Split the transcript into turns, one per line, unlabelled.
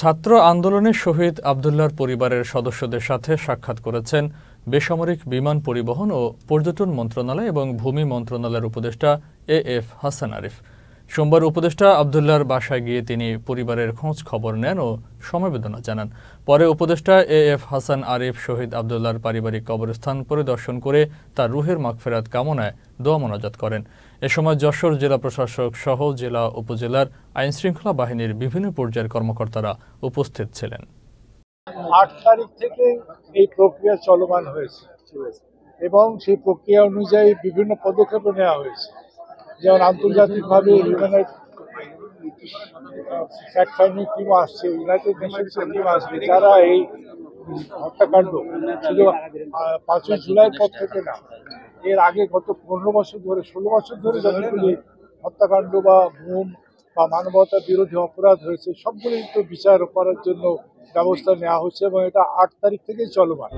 ছাত্র আন্দোলনে শহীদ আবদুল্লার পরিবারের সদস্যদের সাথে সাক্ষাৎ করেছেন বেসামরিক বিমান পরিবহন ও পর্যটন মন্ত্রণালয় এবং ভূমি মন্ত্রণালয়ের উপদেষ্টা এ এফ হাসান আরিফ সোমবার উপদেষ্টা আবদুল্লার বাসায় গিয়ে তিনি পরিবারের খোঁজ খবর নেন ও সমবেদনা জানান পরে উপদেষ্টা এ এফ হাসান আরিফ শহীদ আবদুল্লার পারিবারিক কবরস্থান পরিদর্শন করে তার রুহের মাগফেরাত কামনায় দোয়া মোনাজাত করেন এ সময় যশোর জেলা প্রশাসক সহ জেলা উপজেলার আইন শৃঙ্খলা বাহিনীর বিভিন্ন পর্যায়ের কর্মকর্তারা উপস্থিত ছিলেন
আট তারিখ থেকে এই প্রক্রিয়া চলমান হয়েছে এবং সেই প্রক্রিয়া অনুযায়ী বিভিন্ন পদক্ষেপ নেওয়া হয়েছে যেমন আন্তর্জাতিকভাবে হিউম্যান রাইটস টিম আসছে ইউনাইটেড নেশনসের টিম আসছে যারা এই হত্যাকাণ্ড শুধু পাঁচই জুলাইয়ের পর থেকে না এর আগে গত পনেরো বছর ধরে ষোলো বছর ধরে যতগুলি হত্যাকাণ্ড বা ঘুম বা মানবতা বিরোধী অপরাধ হয়েছে সবগুলি তো বিচার করার জন্য ব্যবস্থা নেওয়া হচ্ছে এবং এটা আট তারিখ থেকেই চলমান